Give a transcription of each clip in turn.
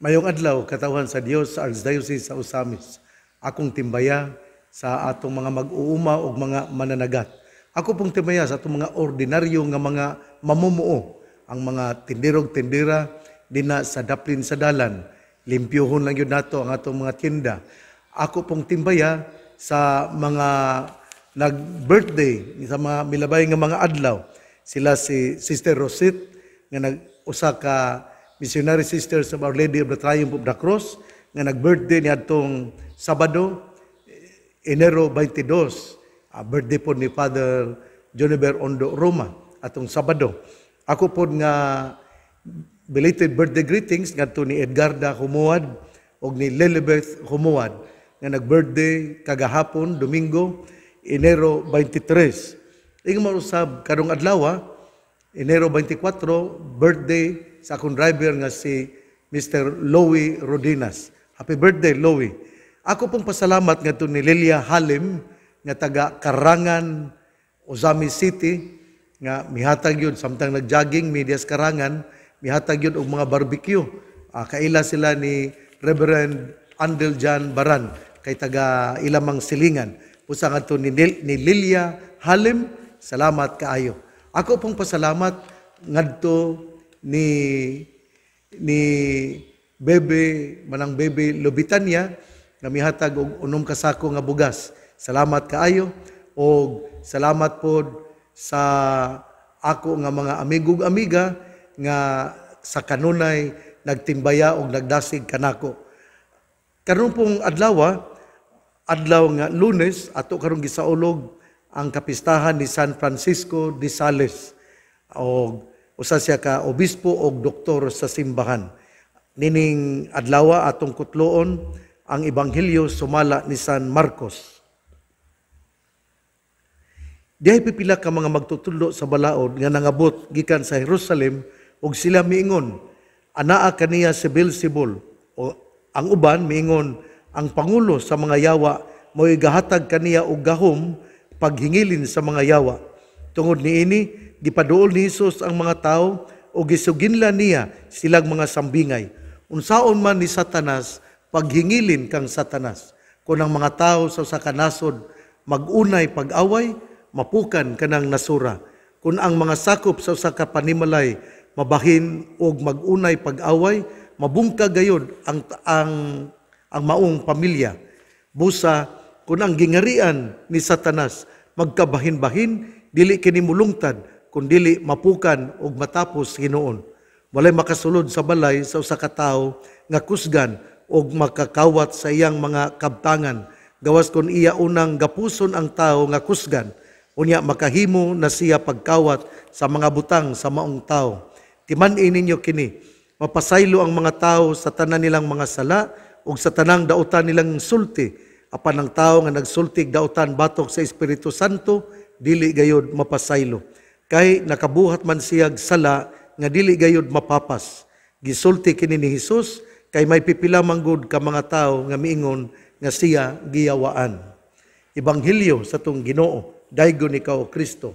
Mayong adlaw, katawhan sa Dios sa Archdiocese sa Osamis, Akong timbaya sa atong mga mag-uuma o mga mananagat. Ako pong timbaya sa atong mga ordinaryo nga mga mamumuo. Ang mga tindirog-tindira, dina sa daplin sa dalan. Limpyohon lang yun nato ang atong mga tinda. Ako pong timbaya sa mga nag-birthday, sa mga milabay nga mga adlaw. Sila si Sister Rosette, nga nag-usa ka missionary sisters of Our Lady of the Triumph of the Cross nga nag-birthday ni atong Sabado, Enero 22, uh, ah, birthday po ni Father Juniper Ondo Roma atong Sabado. Ako po nga belated birthday greetings nga ni Edgarda Humuad o ni Lilibeth Humuad nga nag-birthday kagahapon, Domingo, Enero 23. Ing mausab karong adlaw, ah, Enero 24, birthday sa akong driver nga si Mr. Lowy Rodinas. Happy birthday, Lowy. Ako pong pasalamat nga ni Lilia Halim nga taga Karangan, Ozami City nga mihatag yun samtang nagjogging medias Karangan mihatag yun og mga barbecue. Uh, kaila sila ni Reverend Andel Jan Baran kay taga ilamang silingan. Usa nga ni, Nil- ni Lilia Halim, salamat kaayo. Ako pong pasalamat ngadto ni ni Bebe Manang Bebe Lobitania nga mihatag og unom ka sako nga bugas. Salamat kaayo og salamat pod sa ako nga mga amigo amiga nga sa kanunay nagtimbaya og nagdasig kanako. Karon pong adlaw ah, adlaw nga Lunes ato karong gisaulog ang kapistahan ni San Francisco de Sales og usa siya ka obispo og doktor sa simbahan. Nining adlawa atong kutloon ang ebanghelyo sumala ni San Marcos. Dihay pipila ka mga magtutudlo sa balaod nga nangabot gikan sa Jerusalem ug sila miingon anaa kaniya si Beelzebul o ang uban miingon ang pangulo sa mga yawa mo'y gahatag kaniya og gahom paghingilin sa mga yawa. Tungod niini gipaduol ni Hesus ang mga tao o gisuginla niya silang mga sambingay. Unsaon man ni Satanas, paghingilin kang Satanas. Kung ang mga tao sa sakanasod magunay pag-away, mapukan kanang nasura. Kung ang mga sakop sa usa ka mabahin og magunay pag-away, mabungka gayod ang ang ang maong pamilya. Busa kun ang gingarian ni Satanas magkabahin-bahin dili kini mulungtad kundili mapukan ug matapos Hinuon. Walay makasulod sa balay sa usa ka tawo nga kusgan ug makakawat sa iyang mga kabtangan gawas kon iya unang gapuson ang tawo nga kusgan unya makahimo na siya pagkawat sa mga butang sa maong tawo. Timan-in ninyo kini mapasaylo ang mga tawo sa tanan nilang mga sala ug sa tanang dautan nilang sulti apan ang tawo nga nagsulti dautan batok sa Espiritu Santo dili gayod mapasaylo kay nakabuhat man siyag sala nga dili gayud mapapas. Gisulti kini ni Hesus kay may pipila manggod ka mga tawo nga miingon nga siya giyawaan. Ebanghelyo sa tung Ginoo, daigon ikaw Kristo.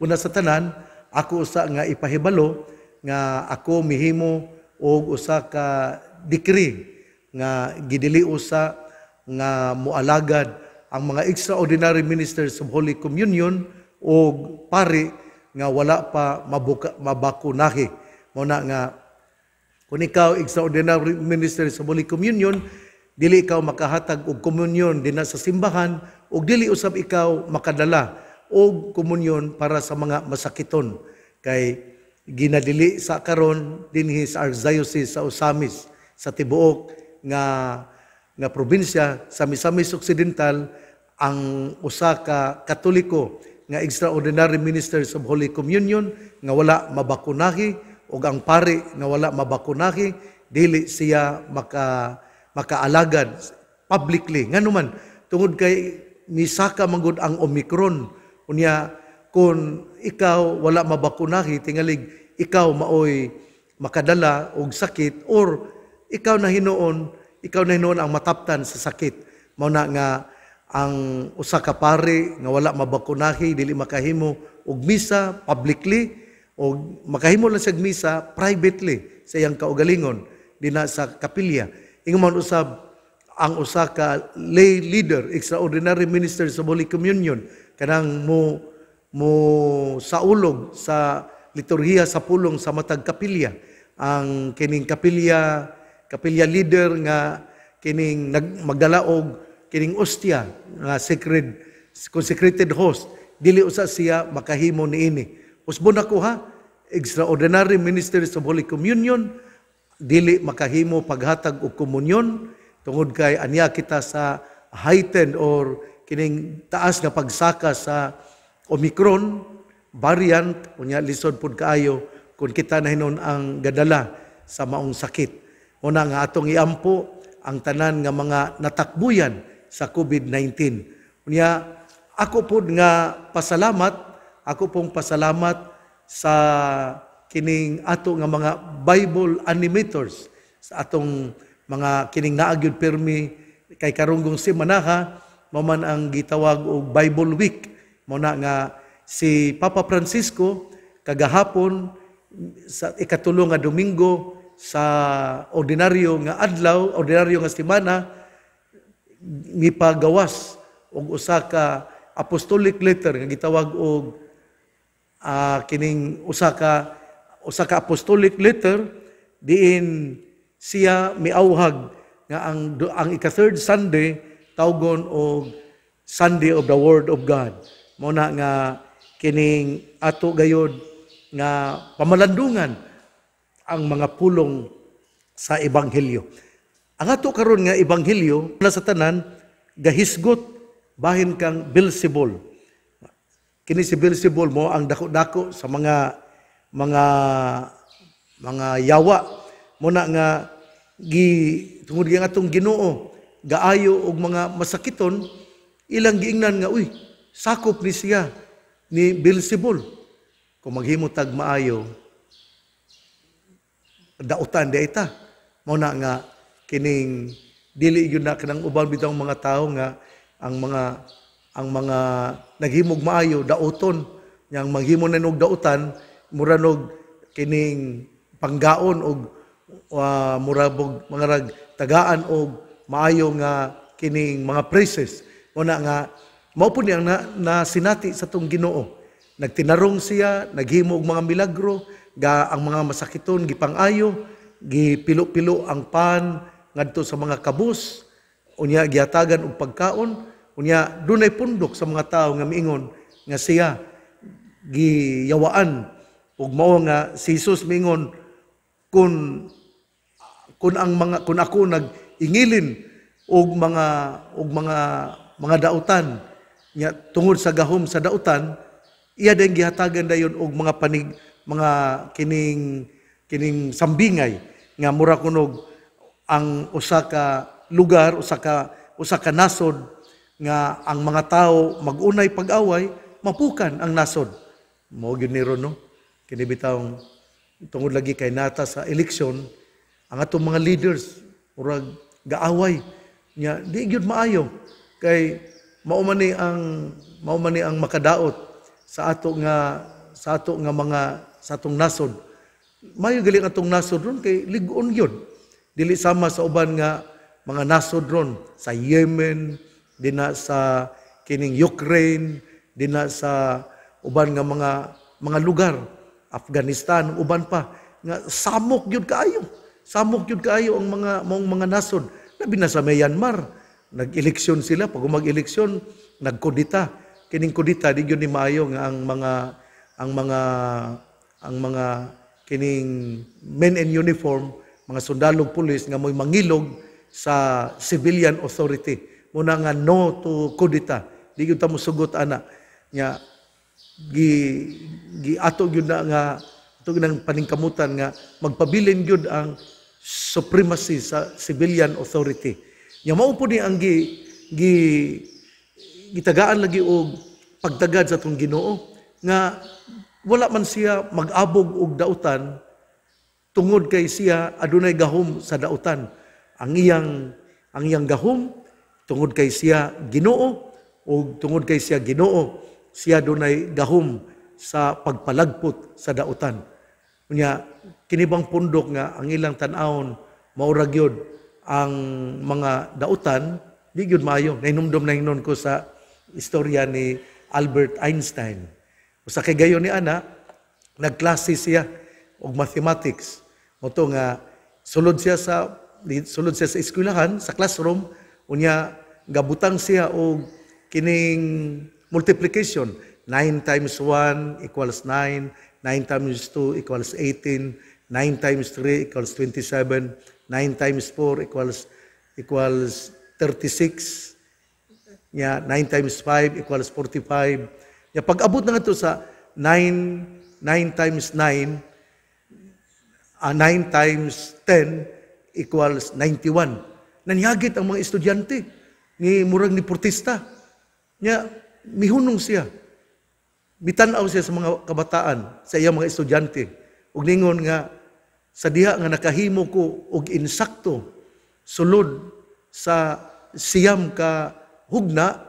Una sa tanan, ako usa nga ipahibalo nga ako mihimo og usa ka decree nga gidili usa nga mualagad ang mga extraordinary ministers of Holy Communion o pari nga wala pa mabuka, mabakunahi. Mo na nga, kung ikaw extraordinary minister sa Holy Communion, dili ikaw makahatag og communion din sa simbahan ug dili usab ikaw makadala og communion para sa mga masakiton kay ginadili sa karon din sa archdiocese sa Osamis sa tibuok nga nga probinsya sa Misamis Occidental ang usa ka Katoliko nga extraordinary ministers of Holy Communion nga wala mabakunahi o ang pari nga wala mabakunahi dili siya maka makaalagad publicly nganuman tungod kay misaka manggod ang Omicron unya kung ikaw wala mabakunahi tingalig ikaw maoy makadala og sakit or ikaw na hinuon ikaw na hinuon ang mataptan sa sakit mao na nga ang usa ka pare nga wala mabakunahi dili makahimo og misa publicly og makahimo lang sa misa privately sa iyang kaugalingon dina sa kapilya ingon man usab ang usa ka lay leader extraordinary minister sa Holy Communion kanang mo mo saulog sa liturhiya sa pulong sa matag kapilya ang kining kapilya kapilya leader nga kining nagmagdala og kining ostia nga sacred consecrated host dili usa siya makahimo niini usbon ako ha extraordinary ministry of holy communion dili makahimo paghatag og komunyon tungod kay anya kita sa heightened or kining taas nga pagsaka sa Omicron variant unya lisod pud kaayo kung kita na hinon ang gadala sa maong sakit una nga atong iampo ang tanan nga mga natakbuyan sa COVID-19. Unya, ako po nga pasalamat, ako pong pasalamat sa kining ato nga mga Bible animators sa atong mga kining naagyod permi kay karunggong semanaha mao man ang gitawag og Bible Week mo nga si Papa Francisco kagahapon sa ikatulong nga Domingo sa ordinaryo nga adlaw, ordinaryo nga semana mipagawas og usa ka apostolic letter nga gitawag og uh, kining usa ka usa ka apostolic letter diin siya miawhag nga ang ang ika-third Sunday tawgon og Sunday of the Word of God. Mao na nga kining ato gayod nga pamalandungan ang mga pulong sa ebanghelyo. Ang ato karon nga ebanghelyo na sa tanan gahisgot bahin kang Beelzebul. Kini si Beelzebul mo ang dako-dako sa mga mga mga yawa mo na nga gi tungod nga atong Ginoo gaayo og mga masakiton ilang giingnan nga uy sakop ni siya ni Beelzebul. Kung maghimo tag maayo dautan di ita mo na nga kining dili gyud na kanang ubang bitang mga tao nga ang mga ang mga naghimog maayo dauton yang maghimo na og dautan mura nog kining panggaon og uh, murabog mga rag tagaan og maayo nga kining mga praises una nga mao pud niyang na, na sinati sa tung Ginoo nagtinarong siya naghimo og mga milagro ga ang mga masakiton gipangayo gipilo-pilo ang pan ngadto sa mga kabus unya giyatagan og pagkaon unya dunay pundok sa mga tawo nga miingon nga siya giyawaan ug mao nga si Jesus miingon kun kun ang mga kun ako nagingilin og mga og mga mga dautan nya tungod sa gahom sa dautan iya din gihatagan dayon og mga panig mga kining kining sambingay nga mura kunog ang usa ka lugar, usa ka usa ka nasod nga ang mga tao magunay pag-away, mapukan ang nasod. Mao gyud ni no. Kini bitawng tungod lagi kay nata sa eleksyon ang atong mga leaders murag gaaway nya di gyud maayo kay mao man ang mao man ang makadaot sa ato nga sa ato nga mga sa atong nasod mayo galing atong nasod ron kay ligon gyud Dili sama sa uban nga mga nasod ron sa Yemen, dina sa kining Ukraine, dina sa uban nga mga mga lugar, Afghanistan, uban pa nga samok gyud kaayo. Samok gyud kaayo ang mga mong mga nasod labi na sa Myanmar. Nag-eleksyon sila, pag mag-eleksyon, nagkodita. Kining kudita di gyud ni maayo nga ang mga ang mga ang mga kining men in uniform mga sundalong pulis nga mo'y mangilog sa civilian authority. Muna nga no to kudita. Di yun mo sugot ana. Nga, gi, gi ato yun na nga, ato yun ang paningkamutan nga, magpabilin yun ang supremacy sa civilian authority. Nga maupo ni ang gi, gi, gitagaan lagi og pagdagad sa itong ginoo nga wala man siya mag-abog og dautan tungod kay siya adunay gahom sa dautan. Ang iyang ang iyang gahom tungod kay siya Ginoo o tungod kay siya Ginoo siya dunay gahom sa pagpalagpot sa dautan. Unya kinibang pundok nga ang ilang tan aon maurag yod ang mga dautan di gyud maayo nainumdum na hingnon ko sa istorya ni Albert Einstein. Usa kay gayon ni ana nagklase siya og mathematics. Moto nga sulod siya sa sulod siya sa eskwelahan, sa classroom, unya gabutang siya og kining multiplication. 9 times 1 equals 9, 9 times 2 equals 18, 9 times 3 equals 27, 9 times 4 equals equals 36. Yeah, 9 times 5 equals 45. Yeah, pag abot na nga to sa 9, 9 times 9 uh, ah, 9 times 10 equals 91. Nanyagit ang mga estudyante ni murag ni Portista. Nya, mihunong siya. Mitanaw siya sa mga kabataan, sa iyang mga estudyante. Ug ningon nga, sa diha nga nakahimo ko og insakto, sulod sa siyam ka hugna,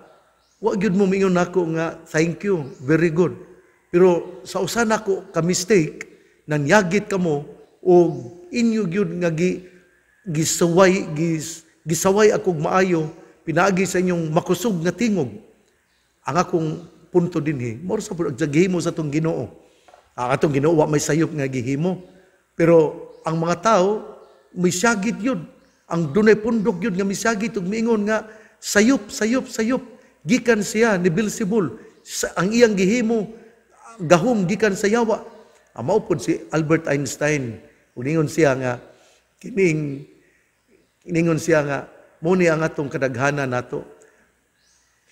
wa gyud mo mingon nako nga thank you, very good. Pero sa usa nako ka mistake, nangyagit ka mo, o inyo gyud nga gi, gisaway gis, gisaway akog maayo pinaagi sa inyong makusog nga tingog ang akong punto dinhi mo sa gihimo sa tong Ginoo ang atong Ginoo wa may sayop nga gihimo pero ang mga tao may syagit yun ang dunay pundok yun nga misagit ug miingon nga sayop sayop sayop gikan siya ni Beelzebul sa, ang iyang gihimo gahom gikan sa yawa ang maupod si Albert Einstein Kuningon siya nga, kining, kiningon siya nga, muni ang atong kadaghana nato.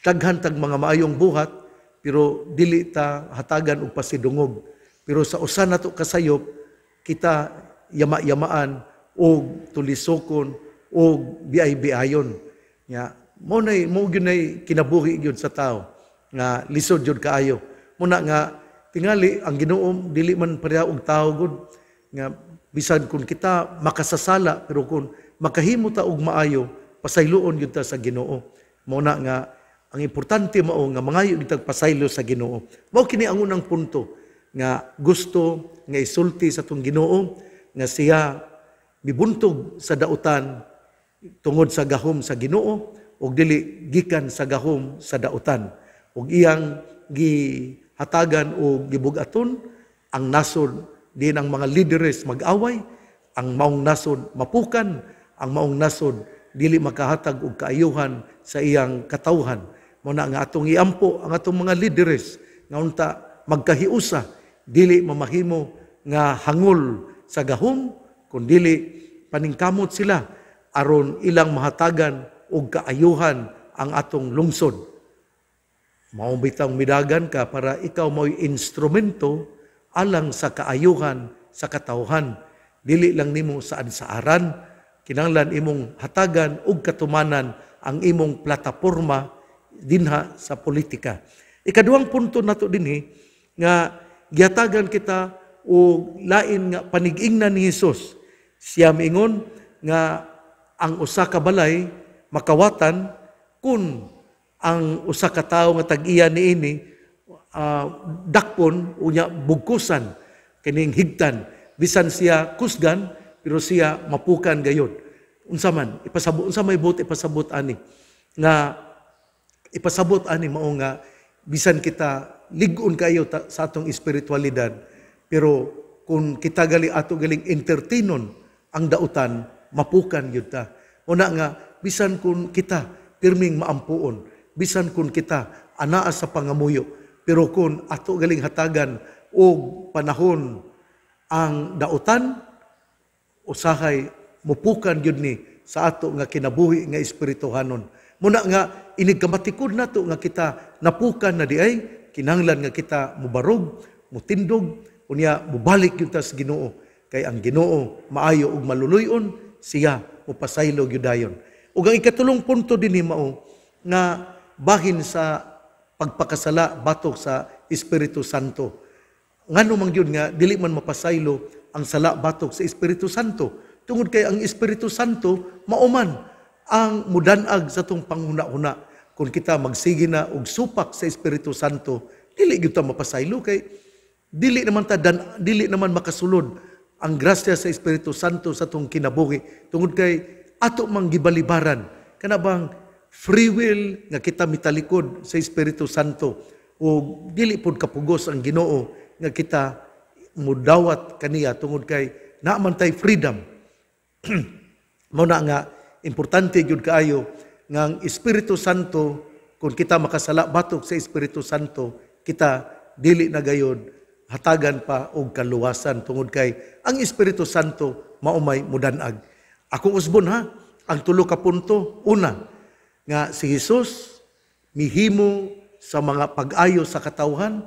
Taghantag mga maayong buhat, pero dili ta hatagan og pasidungog. Pero sa usa nato kasayop, kita yama-yamaan o tulisokon o biay-biayon. Nga, mo na mo gyud kinabuhi gyud sa tao nga lisod jud kaayo. Muna nga tingali ang Ginoo dili man pareha og tao gud nga Bisan kung kita makasasala, pero kung makahimo ta og maayo, pasayloon yun ta sa ginoo. Muna nga, ang importante mao nga mangayo gitag pasaylo sa ginoo. Mao kini ang unang punto nga gusto nga isulti sa tong ginoo nga siya mibuntog sa dautan tungod sa gahom sa ginoo og dili gikan sa gahom sa dautan og iyang gihatagan o gibugaton ang nasod Di ng mga lideres mag-away, ang maong nasod mapukan, ang maong nasod dili makahatag og kaayuhan sa iyang katawhan. Mo na nga atong iampo ang atong mga lideres nga unta magkahiusa dili mamahimo nga hangol sa gahom kun dili paningkamot sila aron ilang mahatagan og kaayuhan ang atong lungsod. Mao bitang midagan ka para ikaw mo'y instrumento alang sa kaayuhan sa katawhan. Dili lang nimo saan sa aran, kinahanglan imong hatagan og katumanan ang imong plataporma dinha sa politika. Ikaduhang punto nato dinhi nga giyatagan kita o lain nga panigingnan ni Hesus. Siya miingon nga ang usa ka balay makawatan kun ang usa ka tawo nga tag-iya niini uh, dakpon unya bugkusan kining higtan bisan siya kusgan pero siya mapukan gayon unsa man ipasabot unsa may buot ipasabot ani nga ipasabot ani mao nga bisan kita ligon kayo ta, sa atong espiritualidad pero kung kita gali ato galing entertainon ang dautan mapukan gyud ta una nga bisan kun kita pirming maampuon bisan kun kita anaa sa pangamuyo pero kung ato galing hatagan og panahon ang dautan, usahay mupukan gyud ni sa ato nga kinabuhi nga espirituhanon. Muna nga inigkamatikod nato nga kita napukan na di ay kinanglan nga kita mubarog, mutindog, unya mubalik gyud ta sa Ginoo kay ang Ginoo maayo ug maluluyon siya mupasaylo gyud dayon. Ug ang ikatulong punto dinhi mao nga bahin sa pagpakasala batok sa Espiritu Santo. Ngano man gyud nga dili man mapasaylo ang sala batok sa Espiritu Santo. Tungod kay ang Espiritu Santo mauman ang mudanag sa tong panghuna-huna. Kung kita magsige na og supak sa Espiritu Santo, dili gyud ta mapasaylo kay dili naman ta dan, dili naman makasulod ang grasya sa Espiritu Santo sa tong kinabuhi tungod kay ato mang gibalibaran kana bang free will nga kita mitalikod sa Espiritu Santo o dili pod kapugos ang Ginoo nga kita mudawat kaniya tungod kay naaman tay freedom mao na nga importante jud kaayo nga ang Espiritu Santo kung kita makasala batok sa Espiritu Santo kita dili na gayod hatagan pa og kaluwasan tungod kay ang Espiritu Santo maumay mudanag ako usbon ha ang tulo ka punto una nga si Jesus mihimo sa mga pag-ayo sa katawhan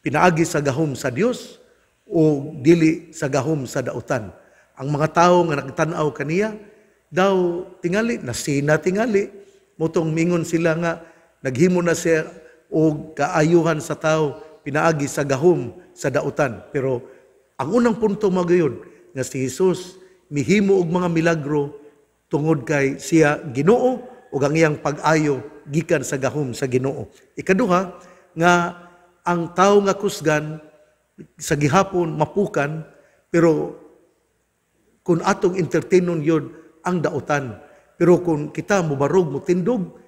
pinaagi sa gahom sa Dios o dili sa gahom sa dautan. Ang mga tao nga nagtan-aw kaniya daw tingali na nasina tingali mutong mingon sila nga naghimo na siya og kaayuhan sa tao pinaagi sa gahom sa dautan. Pero ang unang punto magayon nga si Jesus mihimo og mga milagro tungod kay siya Ginoo ug ang iyang pag-ayo gikan sa gahom sa Ginoo. Ikaduha nga ang tao nga kusgan sa gihapon mapukan pero kung atong entertainon yod ang dautan. Pero kung kita mubarog mo tindog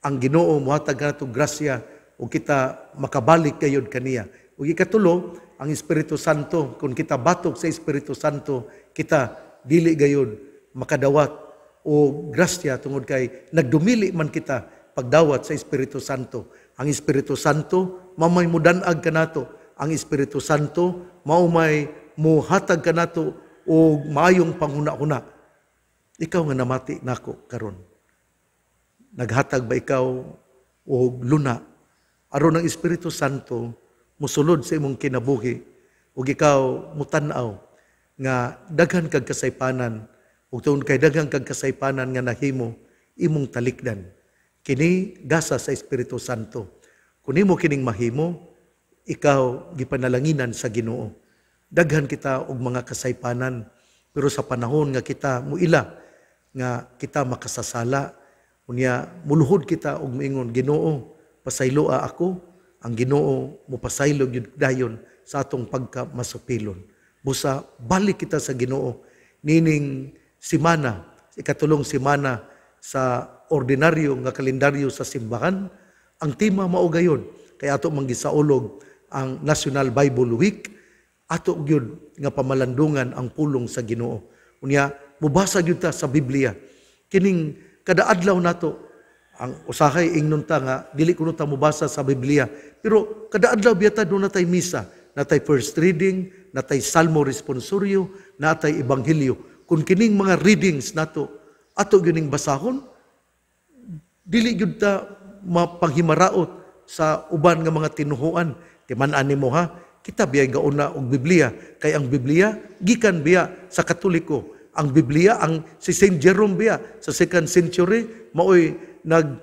ang Ginoo mohatag nato grasya ug kita makabalik kayod kaniya. Ug ikatulo ang Espiritu Santo kung kita batok sa Espiritu Santo kita dili gayod makadawat o grasya tungod kay nagdumili man kita pagdawat sa Espiritu Santo. Ang Espiritu Santo mamay mudanag kanato. Ang Espiritu Santo maumay muhatag kanato o maayong panghuna-huna. Ikaw nga namati nako karon. Naghatag ba ikaw o luna aron ang Espiritu Santo musulod sa imong kinabuhi ug ikaw mutanaw nga daghan kag kasaypanan Ug tuon kay daghang kag kasaypanan nga nahimo imong talikdan. Kini gasa sa Espiritu Santo. Kun imo kining mahimo, ikaw gipanalanginan sa Ginoo. Daghan kita og mga kasaypanan pero sa panahon nga kita muila nga kita makasasala unya muluhod kita og moingon Ginoo pasayloa ako ang Ginoo mopasaylo gyud dayon sa atong pagkamasupilon. Busa balik kita sa Ginoo nining simana, ikatulong simana sa ordinaryo nga kalendaryo sa simbahan, ang tema mao gayon kay ato manggisaulog ang National Bible Week ato gyud nga pamalandungan ang pulong sa Ginoo. Unya mubasa gyud ta sa Biblia. Kining kada adlaw nato ang usahay ingnon ta nga dili kuno ta mubasa sa Biblia. Pero kada adlaw biyata do natay misa, natay first reading, natay salmo responsorio, natay ebanghelyo kung kining mga readings nato, ato gining basahon, dili gyud ta mapanghimaraot sa uban nga mga tinuhuan. timan ani mo ha, kita biya gauna og Biblia kay ang Biblia gikan biya sa Katoliko. Ang Biblia ang si Saint Jerome biya sa second century maoy nag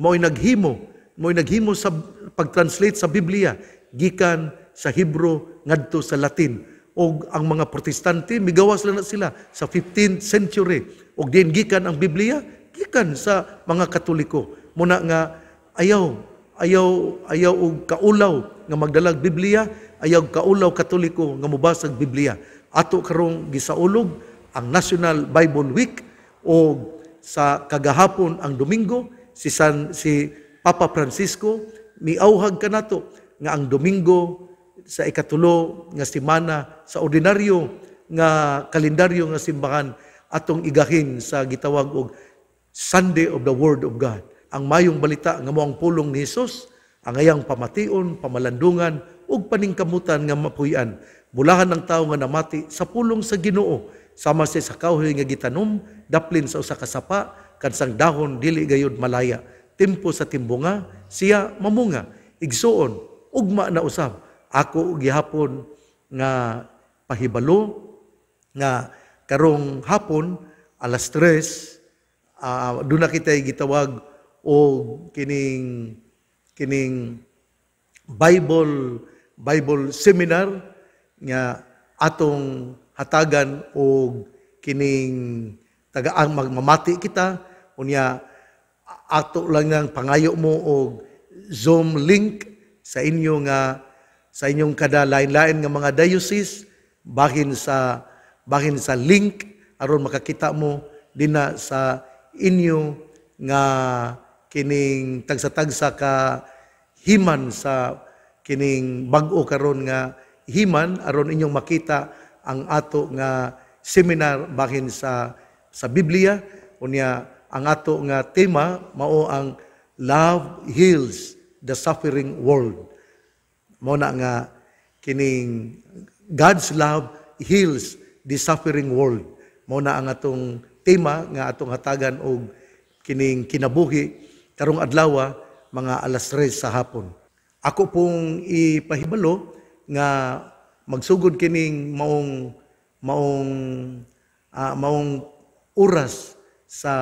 maoy naghimo, maoy naghimo sa pagtranslate sa Biblia gikan sa Hebrew ngadto sa Latin o ang mga protestante, migawas lang na sila sa 15th century. O din gikan ang Biblia, gikan sa mga katoliko. Muna nga, ayaw, ayaw, ayaw og kaulaw nga magdalag Biblia, ayaw kaulaw katoliko nga mubasag Biblia. Ato karong gisaulog ang National Bible Week o sa kagahapon ang Domingo si San si Papa Francisco miauhag kanato nga ang Domingo sa ikatulo nga semana sa ordinaryo nga kalendaryo nga simbahan atong igahin sa gitawag og Sunday of the Word of God. Ang mayong balita nga mao ang pulong ni Hesus, ang ayang pamation, pamalandungan ug paningkamutan nga mapuy-an bulahan ng tao nga namati sa pulong sa Ginoo sama sa kawhil nga gitanom daplin sa usa ka sapa kansang dahon dili gayud malaya tempo sa timbunga siya mamunga igsuon ugma na usab ako gihapon nga pahibalo nga karong hapon alas 3 uh, ah, doon na kita gitawag o kining kining Bible Bible seminar nga atong hatagan o kining tagaang magmamati kita unya ato lang ng pangayo mo og Zoom link sa inyo nga sa inyong kadalain-lain nga mga diocese bahin sa bahin sa link aron makakita mo dinha sa inyo nga kining tagsa-tagsa ka himan sa kining bag-o karon nga himan aron inyong makita ang ato nga seminar bahin sa sa Biblia unya ang ato nga tema mao ang love heals the suffering world mo na nga kining God's love heals the suffering world. Mo na ang atong tema nga atong hatagan og kining kinabuhi karong adlaw mga alas 3 sa hapon. Ako pong ipahibalo nga magsugod kining maong maong uh, maong oras sa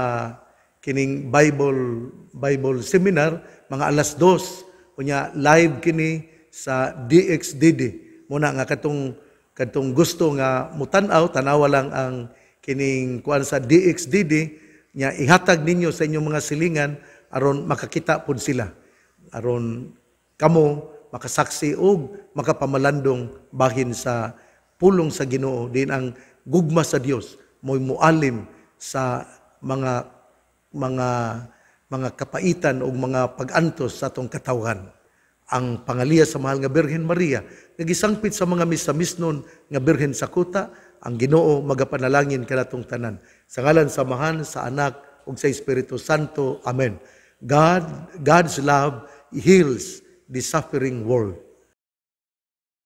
kining Bible Bible seminar mga alas 2 unya live kini sa DXDD. Muna nga katong katong gusto nga mutanaw tanawa lang ang kining kuan sa DXDD nya ihatag ninyo sa inyong mga silingan aron makakita pud sila. Aron kamo makasaksi og makapamalandong bahin sa pulong sa Ginoo din ang gugma sa Dios moy mualim sa mga mga mga kapaitan o mga pagantos sa atong katawhan ang pangaliya sa mahal nga Birhen Maria, nagisangpit sa mga misamis nun nga Birhen Sakuta, ang ginoo magapanalangin kanatong tanan. Sa ngalan sa mahan, sa anak, ug sa Espiritu Santo. Amen. God, God's love heals the suffering world.